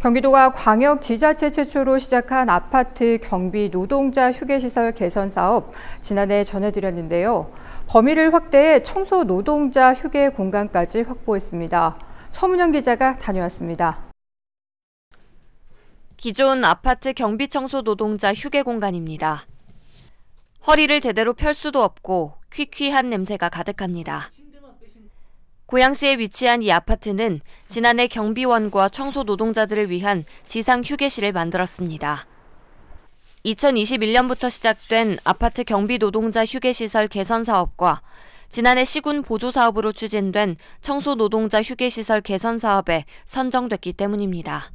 경기도가 광역 지자체 최초로 시작한 아파트 경비 노동자 휴게시설 개선 사업 지난해 전해드렸는데요. 범위를 확대해 청소 노동자 휴게 공간까지 확보했습니다. 서문영 기자가 다녀왔습니다. 기존 아파트 경비 청소 노동자 휴게 공간입니다. 허리를 제대로 펼 수도 없고 퀴퀴한 냄새가 가득합니다. 고양시에 위치한 이 아파트는 지난해 경비원과 청소 노동자들을 위한 지상 휴게실을 만들었습니다. 2021년부터 시작된 아파트 경비 노동자 휴게시설 개선 사업과 지난해 시군 보조 사업으로 추진된 청소 노동자 휴게시설 개선 사업에 선정됐기 때문입니다.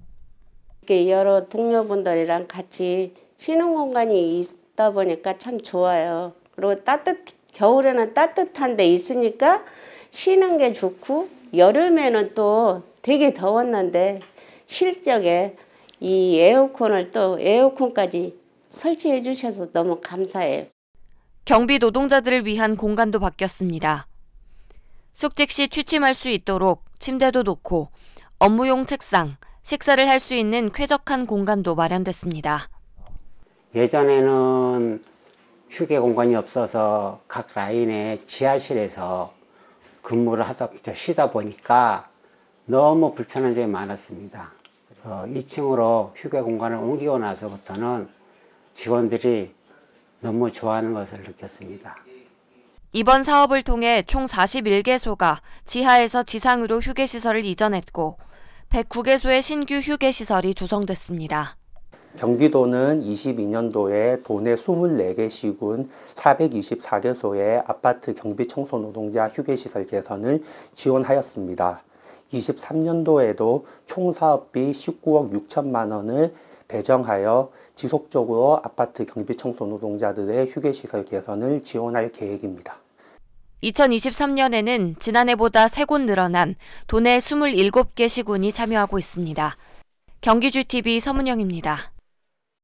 이렇게 여러 동료분들이랑 같이 쉬는 공간이 있다 보니까 참 좋아요. 그리고 따뜻 겨울에는 따뜻한 데 있으니까 쉬는 게 좋고 여름에는 또 되게 더웠는데 실적에 이 에어컨을 또 에어컨까지 설치해 주셔서 너무 감사해요. 경비 노동자들을 위한 공간도 바뀌었습니다. 숙직 시 취침할 수 있도록 침대도 놓고 업무용 책상, 식사를 할 수 있는 쾌적한 공간도 마련됐습니다. 예전에는 휴게 공간이 없어서 각 라인의 지하실에서 근무를 하다 쉬다 보니까 너무 불편한 점이 많았습니다. 어, 2층으로 휴게 공간을 옮기고 나서부터는 직원들이 너무 좋아하는 것을 느꼈습니다. 이번 사업을 통해 총 41개소가 지하에서 지상으로 휴게시설을 이전했고 109개소의 신규 휴게시설이 조성됐습니다. 경기도는 22년도에 도내 24개 시군 424개소의 아파트 경비 청소 노동자 휴게시설 개선을 지원하였습니다. 23년도에도 총 사업비 19억 6천만 원을 배정하여 지속적으로 아파트 경비 청소 노동자들의 휴게시설 개선을 지원할 계획입니다. 2023년에는 지난해보다 3곳 늘어난 도내 27개 시군이 참여하고 있습니다. 경기주TV 서문영입니다.